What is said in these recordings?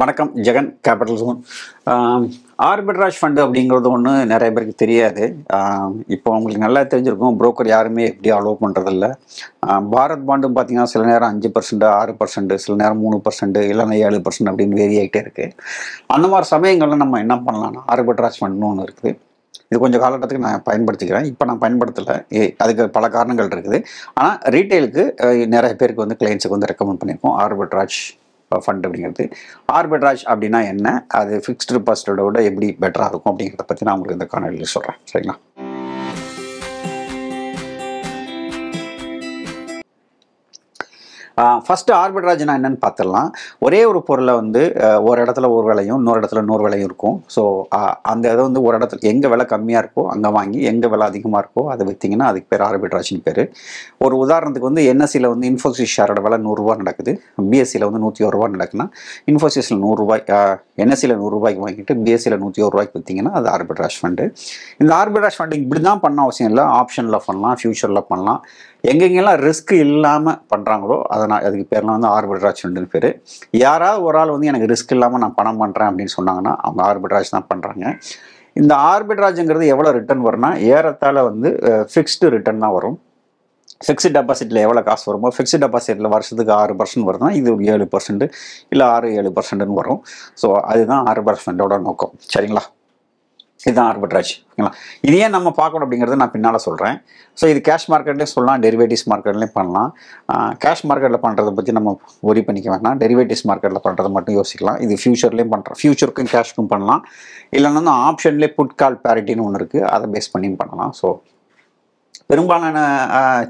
வணக்கம் Jagan capital zone arbitrage fund அப்படிங்கிறது ஒன்று நிறைய பேருக்கு தெரியாது இப்போ உங்களுக்கு நல்லா தெரிஞ்சிருக்கும் புரோக்கர் யாருமே எப்படி அலோவ் பண்ணுறதில்ல பாரத் பாண்டும் பார்த்தீங்கன்னா சில நேரம் அஞ்சு பர்சன்ட் ஆறு பர்சன்ட்டு சில நேரம் மூணு பர்சன்ட் இல்லைன்னா ஏழு பர்சன்ட் அப்படின்னு வேரி ஆகிட்டே இருக்குது அந்த மாதிரி சமயங்களில் நம்ம என்ன பண்ணலாம்னா ஆர்பிட்ராஜ் ஃபண்ட்னு ஒன்று இருக்குது இது கொஞ்சம் காலகட்டத்துக்கு நான் பயன்படுத்திக்கிறேன் இப்போ நான் பயன்படுத்தலை அதுக்கு பல காரணங்கள் இருக்குது ஆனால் ரீட்டைலுக்கு நிறைய பேருக்கு வந்து கிளைண்ட்ஸுக்கு வந்து ரெக்கமெண்ட் பண்ணியிருக்கோம் ஆர்பிட்ராஜ் ஃபண்ட் அப்படிங்கிறது ஆர்பிட்ராஜ் அப்படின்னா என்ன அது ஃபிக்ஸ்டு பர்சனோட எப்படி பெட்டராக இருக்கும் அப்படிங்கிறத பற்றி நான் உங்களுக்கு இந்த காணொலியில் சொல்கிறேன் சரிங்களா ஃபஸ்ட்டு ஆர்பிட்ராஜ்னா என்னென்னு பார்த்துடலாம் ஒரே ஒரு பொருளை வந்து ஒரு இடத்துல ஒரு விலையும் இன்னொரு இடத்துல இன்னொரு விலையும் இருக்கும் ஸோ அந்த இதை வந்து ஒரு இடத்துல எங்கே விலை கம்மியாக இருக்கோ அங்கே வாங்கி எங்கே விலை அதிகமாக இருக்கோ அதை விற்றிங்கன்னா அதுக்கு பேர் ஆர்பிட்ராஜ்னு பேர் ஒரு உதாரணத்துக்கு வந்து என்எஸ்சியில் வந்து இன்ஃபோசிஸ் ஷேரோட விலை நூறுரூவா நடக்குது பிஎஸ்சியில் வந்து நூற்றி ஒரு ரூபா நடக்குன்னா இன்ஃபோசிஸில் நூறுரூவாய் என்எஸ்சியில் நூறுரூவாய்க்கு வாங்கிட்டு பிஎஸ்சியில் நூற்றி ஒரு ரூபாய்க்கு விற்றிங்கன்னா அது ஆர்பிட்ராஜ் ஃபண்டு இந்த ஆர்பிட்ராஜ் ஃபண்டு இப்படி தான் பண்ண அவசியம் இல்லை ஆப்ஷனில் பண்ணலாம் ஃப்யூச்சரில் பண்ணலாம் எங்கெங்கெல்லாம் ரிஸ்க் இல்லாமல் பண்ணுறாங்களோ அதை நான் அதுக்கு பேர்லாம் வந்து ஆர்பிட்ராஜ்னு பேர் யாராவது ஒரு ஆள் வந்து எனக்கு ரிஸ்க் இல்லாமல் நான் பணம் பண்ணுறேன் அப்படின்னு சொன்னாங்கன்னா அவங்க ஆர்பிட்ராஜ் தான் பண்ணுறாங்க இந்த ஆர்பிட்ராஜுங்கிறது எவ்வளோ ரிட்டர்ன் வரும்னா ஏறத்தால் வந்து ஃபிக்ஸ்டு ரிட்டர்ன் தான் வரும் ஃபிக்ஸ்டு டெபாசிட்டில் எவ்வளோ காசு வருமோ ஃபிக்ஸ்டு டெபாசிட்டில் வருஷத்துக்கு ஆறு பர்சன்ட் வருதுனா இது ஏழு பர்சன்ட் இல்லை ஆறு ஏழு பர்சன்ட்னு வரும் ஸோ அதுதான் ஆறு பர்சன்ட்டோட நோக்கம் சரிங்களா இதுதான் ஆர்பிட்ராஜ் ஓகேங்களா இது ஏன் நம்ம பார்க்கணும் அப்படிங்கிறது நான் பின்னால் சொல்கிறேன் ஸோ இது கேஷ் மார்க்கெட்லேயும் சொல்லலாம் டெரிவேட்டிவ்ஸ் மார்க்கெட்லேயும் பண்ணலாம் கேஷ் மார்க்கெட்டில் பண்ணுறதை பற்றி நம்ம ஒரி பண்ணிக்க வேணாம் டெரிவேட்டிவ்ஸ் மார்க்கெட்டில் பண்ணுறதை மட்டும் யோசிக்கலாம் இது ஃபியூச்சர்லேயும் பண்ணுறோம் ஃபியூச்சருக்கும் கேஷ்க்கும் பண்ணலாம் இல்லைன்னா ஆப்ஷன்லேயே புட் கால் பேரிட்டின்னு ஒன்று இருக்குது அதை பேஸ் பண்ணியும் பண்ணலாம் ஸோ பெரும்பாலான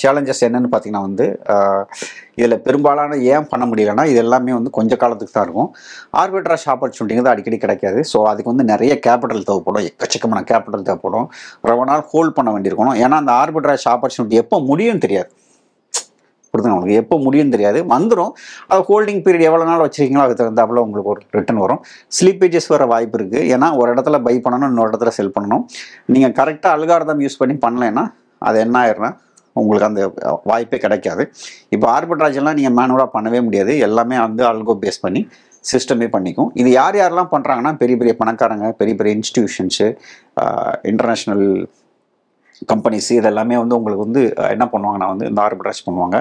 சேலஞ்சஸ் என்னென்னு பார்த்தீங்கன்னா வந்து இதில் பெரும்பாலான ஏன் பண்ண முடியலன்னா இது எல்லாமே வந்து கொஞ்சம் காலத்துக்கு தான் இருக்கும் ஆர்பிட்ராஷ் தான் அடிக்கடி கிடைக்காது ஸோ அதுக்கு வந்து நிறைய கேபிட்டல் தேவைப்படும் எக்கச்சக்கமான கேபிட்டல் தேவைப்படும் ரொம்ப நாள் ஹோல்ட் பண்ண வேண்டியிருக்கணும் ஏன்னா அந்த ஆர்பிட்ராஷ் ஆப்பர்ச்சுனிட்டி எப்போ முடியும்னு தெரியாது கொடுத்துங்க உங்களுக்கு எப்போ முடியும் தெரியாது வந்துடும் அது ஹோல்டிங் பீரியட் எவ்வளோ நாள் வச்சுருக்கீங்களோ அதுக்கு தகுந்தாப்புல உங்களுக்கு ஒரு ரிட்டன் வரும் ஸ்லீப்பேஜஸ் வர வாய்ப்பு இருக்குது ஏன்னா ஒரு இடத்துல பை பண்ணணும் இன்னொரு இடத்துல செல் பண்ணணும் நீங்கள் கரெக்டாக அல்காரதம் யூஸ் பண்ணி பண்ணலைன்னா அது என்ன ஆயிடும்னா உங்களுக்கு அந்த வாய்ப்பே கிடைக்காது இப்போ ஆர்பிட்ராஜெல்லாம் நீங்கள் மேனுவலாக பண்ணவே முடியாது எல்லாமே வந்து ஆல்கோ பேஸ் பண்ணி சிஸ்டமே பண்ணிக்கும் இது யார் யாரெல்லாம் பண்ணுறாங்கன்னா பெரிய பெரிய பணக்காரங்க பெரிய பெரிய இன்ஸ்டியூஷன்ஸு இன்டர்நேஷ்னல் கம்பெனிஸ் இதெல்லாமே வந்து உங்களுக்கு வந்து என்ன பண்ணுவாங்கன்னா வந்து இந்த ஆர்பிட்ராஜ் பண்ணுவாங்க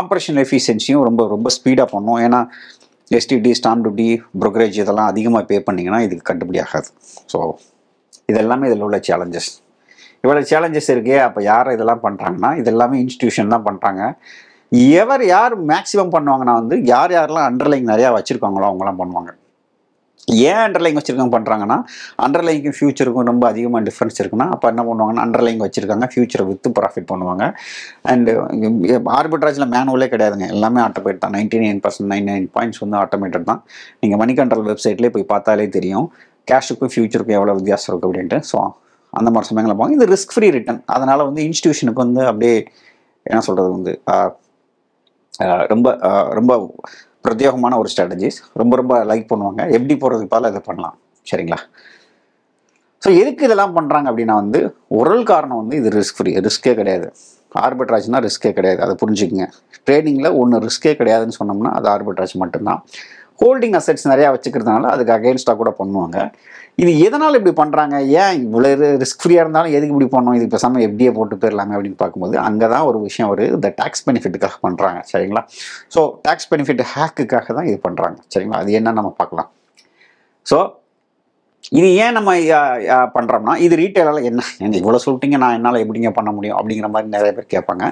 ஆப்ரேஷன் எஃபிஷியன்சியும் ரொம்ப ரொம்ப ஸ்பீடாக பண்ணுவோம் ஏன்னா எஸ்டிடி ஸ்டாம்ப் டியூட்டி ப்ரோக்கரேஜ் இதெல்லாம் அதிகமாக பே பண்ணிங்கன்னா இதுக்கு கட்டுப்படி ஆகாது ஸோ இதெல்லாமே இதில் உள்ள சேலஞ்சஸ் இவ்வளோ சேலஞ்சஸ் இருக்கு அப்போ யார் இதெல்லாம் பண்ணுறாங்கன்னா இது எல்லாமே இன்ஸ்டியூஷன் தான் பண்ணுறாங்க எவர் யார் மேக்ஸிமம் பண்ணுவாங்கன்னா வந்து யார் யாரெல்லாம் அண்டர்லைங் நிறையா வச்சுருக்காங்களோ அவங்களாம் பண்ணுவாங்க ஏன் அண்டர்லைங் வச்சுருக்காங்க பண்ணுறாங்கன்னா அண்டர்லைங்க்கும் ஃபியூச்சருக்கும் ரொம்ப அதிகமாக டிஃப்ரென்ஸ் இருக்குன்னா அப்போ என்ன பண்ணுவாங்கன்னா அண்டர்லைங் வச்சுருக்காங்க ஃபியூச்சரை வித்து ப்ராஃபிட் பண்ணுவாங்க அண்டு ஆர்பிட்ராஜில் மேனுவலே கிடையாதுங்க எல்லாமே ஆட்டோமேட் தான் ninety nine percent nine nine points வந்து ஆட்டோமேட்டட் தான் நீங்கள் மணி கண்ட்ரோல் வெப்சைட்லேயே போய் பார்த்தாலே தெரியும் கேஷுக்கும் ஃபியூச்சருக்கும் எவ்வளோ வித்தியாசம் இருக்குது அப்படின்ட்டு ஸோ அந்த மாதிரி சமயங்களில் போவாங்க இது ரிஸ்க் ஃப்ரீ ரிட்டர்ன் அதனால் வந்து இன்ஸ்டியூஷனுக்கு வந்து அப்படியே என்ன சொல்கிறது வந்து ரொம்ப ரொம்ப பிரத்யேகமான ஒரு ஸ்ட்ராட்டஜிஸ் ரொம்ப ரொம்ப லைக் பண்ணுவாங்க எப்படி போகிறதுக்கு பதில் இதை பண்ணலாம் சரிங்களா ஸோ எதுக்கு இதெல்லாம் பண்ணுறாங்க அப்படின்னா வந்து உரல் காரணம் வந்து இது ரிஸ்க் ஃப்ரீ ரிஸ்க்கே கிடையாது ஆர்பிட்ராஜ்னால் ரிஸ்க்கே கிடையாது அதை புரிஞ்சுக்கோங்க ட்ரேடிங்கில் ஒன்று ரிஸ்க்கே கிடையாதுன்னு சொன்னோம்னா அது ஆர்பிட்ராஜ் மட்டும்தான் ஹோல்டிங் அசெட்ஸ் நிறையா வச்சுக்கிறதுனால அதுக்கு அகெயின்ஸ்டாக கூட பண்ணுவாங்க இது எதனால் இப்படி பண்ணுறாங்க ஏன் இவ்வளோ ரிஸ்க் ஃப்ரீயாக இருந்தாலும் எதுக்கு இப்படி பண்ணோம் இது பேசாமல் எப்படியே போட்டு போயிடலாமே அப்படின்னு பார்க்கும்போது அங்கே தான் ஒரு விஷயம் வருது இந்த டேக்ஸ் பெனிஃபிட்டுக்காக பண்ணுறாங்க சரிங்களா ஸோ டேக்ஸ் பெனிஃபிட் ஹேக்குக்காக தான் இது பண்ணுறாங்க சரிங்களா அது என்ன நம்ம பார்க்கலாம் ஸோ இது ஏன் நம்ம பண்ணுறோம்னா இது ரீட்டைலரில் என்ன நீங்கள் இவ்வளோ சொல்லிட்டீங்க நான் என்னால் எப்படிங்க பண்ண முடியும் அப்படிங்கிற மாதிரி நிறைய பேர் கேட்பாங்க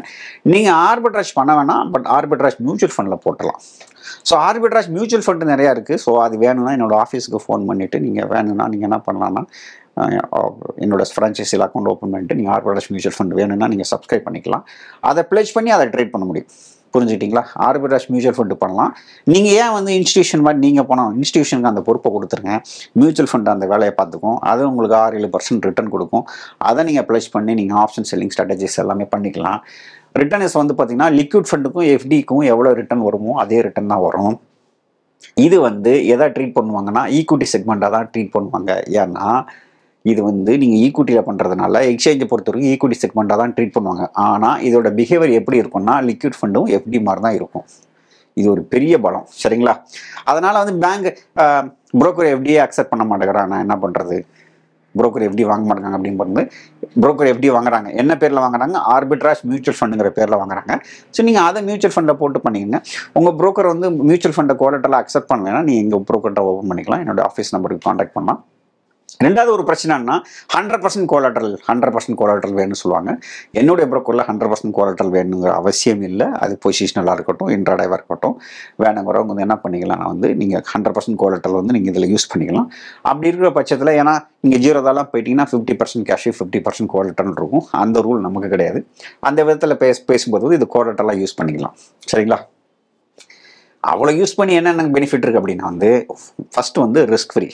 நீங்கள் ஆர்பிட்ராஜ் பண்ண வேணாம் பட் ஆர்பிட்ராஜ் மியூச்சுவல் ஃபண்டில் போட்டலாம் ஸோ ஆர்பிட்ராஜ் மியூச்சுவல் ஃபண்டு நிறையா இருக்குது ஸோ அது வேணும்னா என்னோடய ஆஃபீஸுக்கு ஃபோன் பண்ணிவிட்டு நீங்கள் வேணும்னா நீங்கள் என்ன பண்ணலான்னா என்னோட ஃப்ரான்ச்சைஸில் அக்கௌண்ட் ஓப்பன் பண்ணிட்டு நீங்கள் ஆர்பிட்ராஜ் மியூச்சுவல் ஃபண்ட் வேணும்னா நீங்கள் சப்ஸ்கிரைப் பண்ணிக்கலாம் அதை ப்ளேஸ் பண்ணி அதை ட்ரேட் பண்ண முடியும் புரிஞ்சுக்கிட்டீங்களா ஆர்பிட்ராஜ் மியூச்சுவல் ஃபண்டு பண்ணலாம் நீங்கள் ஏன் வந்து இன்ஸ்டியூஷன் மாதிரி நீங்கள் போனோம் இன்ஸ்டியூஷனுக்கு அந்த பொறுப்பை கொடுத்துருங்க மியூச்சுவல் ஃபண்ட் அந்த வேலையை பார்த்துக்கும் அது உங்களுக்கு ஆறு ஏழு பர்சன்ட் ரிட்டர்ன் கொடுக்கும் அதை நீங்கள் ப்ளஸ் பண்ணி நீங்கள் ஆப்ஷன் செல்லிங் ஸ்ட்ராட்டஜிஸ் எல்லாமே பண்ணிக்கலாம் ரிட்டர்ன்ஸ் வந்து பார்த்திங்கன்னா லிக்விட் ஃபண்டுக்கும் எஃப்டிக்கும் எவ்வளோ ரிட்டர்ன் வருமோ அதே ரிட்டர்ன் தான் வரும் இது வந்து எதை ட்ரீட் பண்ணுவாங்கன்னா ஈக்குவிட்டி செக்மெண்ட்டாக தான் ட்ரீட் பண்ணுவாங்க ஏன்னா இது வந்து நீங்கள் ஈக்குவிட்டியில் பண்ணுறதுனால எக்ஸ்சேஞ்சை பொறுத்த வரைக்கும் ஈக்குவிட்டி செக்மெண்ட்டாக தான் ட்ரீட் பண்ணுவாங்க ஆனால் இதோட பிஹேவியர் எப்படி இருக்கும்னா லிக்விட் ஃபண்டும் எப்படி மாதிரி தான் இருக்கும் இது ஒரு பெரிய பலம் சரிங்களா அதனால் வந்து பேங்க் புரோக்கர் எப்படியே அக்செப்ட் பண்ண மாட்டேங்கிறான் நான் என்ன பண்ணுறது புரோக்கர் எப்படி வாங்க மாட்டாங்க அப்படின்னு புரோக்கர் எப்படி வாங்குறாங்க என்ன பேரில் வாங்குறாங்க ஆர்பிட்ராஜ் மியூச்சுவல் ஃபண்டுங்கிற பேரில் வாங்குறாங்க ஸோ நீங்கள் அதை மியூச்சுவல் ஃபண்டை போட்டு பண்ணிக்கங்க உங்கள் புரோக்கர் வந்து மியூச்சுவல் ஃபண்டை கோலட்டெல்லாம் அக்செப்ட் பண்ணலைன்னா நீங்கள் எங்கள் புரோக்கர்கிட்ட ஓப்பன் பண்ணிக்கலாம் என்னோடய ஆஃபீஸ் நம்பருக்கு காண்டாக்ட் பண்ணலாம் ரெண்டாவது ஒரு பிரச்சனைன்னா hundred percent collateral hundred percent collateral வேணும்னு சொல்லுவாங்க என்னுடைய ப்ரோக்கரில் ஹண்ட்ரட் பர்சன்ட் கோலாட்ரல் வேணுங்கிற அவசியம் இல்லை அது பொசிஷனலாக இருக்கட்டும் இன்ட்ராடைவாக இருக்கட்டும் வேணுங்கிறவங்க வந்து என்ன பண்ணிக்கலாம் நான் வந்து நீங்கள் ஹண்ட்ரட் பர்சன்ட் கோலாட்ரல் வந்து நீங்கள் இதில் யூஸ் பண்ணிக்கலாம் அப்படி இருக்கிற பட்சத்தில் ஏன்னா நீங்கள் ஜீரோதாலாம் போயிட்டீங்கன்னா fifty percent cash fifty percent collateral இருக்கும் அந்த ரூல் நமக்கு கிடையாது அந்த விதத்தில் பேச பேசும்போது இது கோலாட்ரலாக யூஸ் பண்ணிக்கலாம் சரிங்களா அவ்வளோ யூஸ் பண்ணி என்னென்ன பெனிஃபிட் இருக்குது அப்படின்னா வந்து ஃபஸ்ட்டு வந்து ரிஸ்க் ஃப்ரீ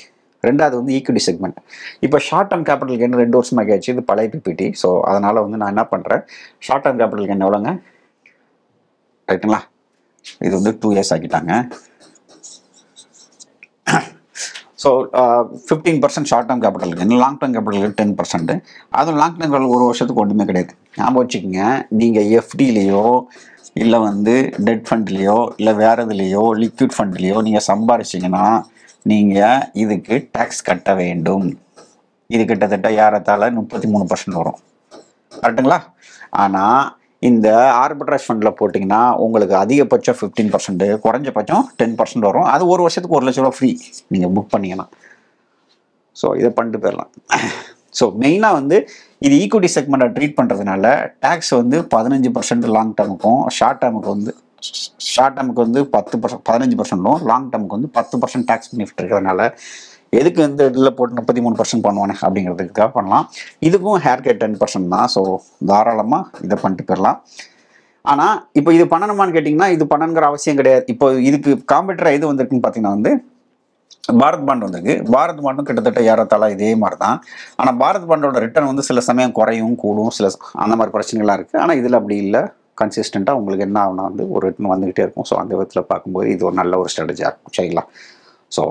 ரெண்டாவது வந்து ஈக்விட்டி செக்மெண்ட் இப்போ ஷார்ட் டேர்ம் கேபிட்டல் கெயின் ரெண்டு வருஷமா கேச்சு இது பழைய பிபிடி ஸோ அதனால் வந்து நான் என்ன பண்ணுறேன் ஷார்ட் டேர்ம் கேபிட்டல் கெயின் எவ்வளோங்க ரைட்டுங்களா இது வந்து டூ இயர்ஸ் ஆக்கிட்டாங்க so fifteen percent short term capital இருக்குது long term capital ten percent அதுவும் லாங் டேர்ம் கேபிட்டல் ஒரு வருஷத்துக்கு ஒன்றுமே கிடையாது ஞாபகம் வச்சுக்கோங்க நீங்கள் எஃப்டிலேயோ இல்லை வந்து டெட் ஃபண்ட்லேயோ இல்லை வேறு இதுலேயோ லிக்விட் ஃபண்ட்லேயோ நீங்கள் சம்பாரிச்சிங்கன்னா நீங்கள் இதுக்கு டேக்ஸ் கட்ட வேண்டும் இது கிட்டத்தட்ட ஏறத்தால் முப்பத்தி மூணு பர்சன்ட் வரும் கரெக்டுங்களா ஆனால் இந்த ஆர்பிட்ரேஜ் ஃபண்டில் போட்டிங்கன்னா உங்களுக்கு அதிகபட்சம் ஃபிஃப்டீன் பர்சன்ட்டு குறைஞ்சபட்சம் டென் பர்சன்ட் வரும் அது ஒரு வருஷத்துக்கு ஒரு லட்ச ரூபா ஃப்ரீ நீங்கள் புக் பண்ணிங்கன்னா ஸோ இதை பண்ணிட்டு போயிடலாம் ஸோ மெயினாக வந்து இது ஈக்குவிட்டி செக்மெண்ட்டை ட்ரீட் பண்ணுறதுனால டேக்ஸ் வந்து பதினஞ்சு பர்சன்ட் லாங் டேர்முக்கும் ஷார்ட் டேர்முக்கும் வந்து ஷார்ட் டேர்முக்கு வந்து பத்து பர்சன்ட் பதினஞ்சு பர்சன்ட் லோன் லாங் டேர்முக்கு வந்து பத்து பர்சன்ட் டேக்ஸ் பெனிஃபிட் இருக்கிறதுனால எதுக்கு இந்த இதில் போட்டு முப்பத்தி மூணு பர்சன்ட் பண்ணுவானே அப்படிங்கிறதுக்காக பண்ணலாம் இதுக்கும் ஹேர் கட் டென் பர்சன்ட் தான் ஸோ தாராளமாக இதை பண்ணிட்டு போயிடலாம் ஆனால் இப்போ இது பண்ணணுமான்னு கேட்டிங்கன்னா இது பண்ணணுங்கிற அவசியம் கிடையாது இப்போ இதுக்கு காம்படிட்டராக எது வந்திருக்குன்னு பார்த்தீங்கன்னா வந்து பாரத் பாண்ட் வந்திருக்கு பாரத் பாண்டும் கிட்டத்தட்ட ஏறத்தாழ இதே மாதிரி தான் ஆனால் பாரத் பாண்டோட ரிட்டர்ன் வந்து சில சமயம் குறையும் கூடும் சில அந்த மாதிரி பிரச்சனைகள்லாம் இருக்குது ஆனால் இதில் அப்படி இல்லை கன்சிஸ்டண்ட்டாக உங்களுக்கு என்ன ஆகுனா வந்து ஒரு ரிட்டன் வந்துக்கிட்டே இருக்கும் ஸோ அந்த விதத்தில் பார்க்கும்போது இது ஒரு நல்ல ஒரு ஸ்ட்ராட்டஜியாக இருக்கும் சரிங்களா ஸோ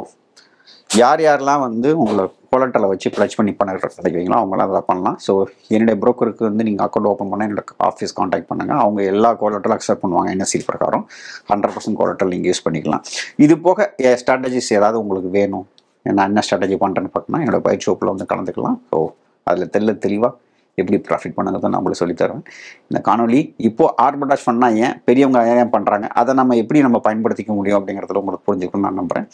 யார் யாரெல்லாம் வந்து உங்களை கொலட்டலை வச்சு ப்ளச் பண்ணி பண்ணுற நினைக்கிறீங்களோ அவங்களாம் அதை பண்ணலாம் ஸோ என்னுடைய ப்ரோக்கருக்கு வந்து நீங்கள் அக்கௌண்ட் ஓப்பன் பண்ணால் என்னோட ஆஃபீஸ் காண்டாக்ட் பண்ணுங்கள் அவங்க எல்லா கொலட்டலும் அக்செப்ட் பண்ணுவாங்க என்ன சீட் பிரகாரம் ஹண்ட்ரட் பர்சன்ட் கொலட்டல் நீங்கள் யூஸ் பண்ணிக்கலாம் இது போக ஸ்ட்ராட்டஜிஸ் ஏதாவது உங்களுக்கு வேணும் நான் என்ன ஸ்ட்ராட்டஜி பண்ணுறேன்னு பார்த்தோன்னா என்னோடய பைக் ஷோப்பில் வந்து கலந்துக்கலாம் ஸோ அதில் தெல்ல தெளிவாக எப்படி ப்ராஃபிட் பண்ணுங்கிறத நான் உங்களுக்கு சொல்லித்தருவேன் இந்த காணொலி இப்போது ஆர்பட்டாஜ் பண்ணால் ஏன் பெரியவங்க ஏன் பண்ணுறாங்க அதை நம்ம எப்படி நம்ம பயன்படுத்திக்க முடியும் அப்படிங்கிறதுல உங்களுக்கு புரிஞ்சுக்கணும்னு நான் நம்புகிறேன்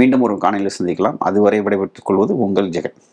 மீண்டும் ஒரு காணொலியில் சந்திக்கலாம் அதுவரை விடைபெற்றுக் கொள்வது உங்கள் ஜெகன்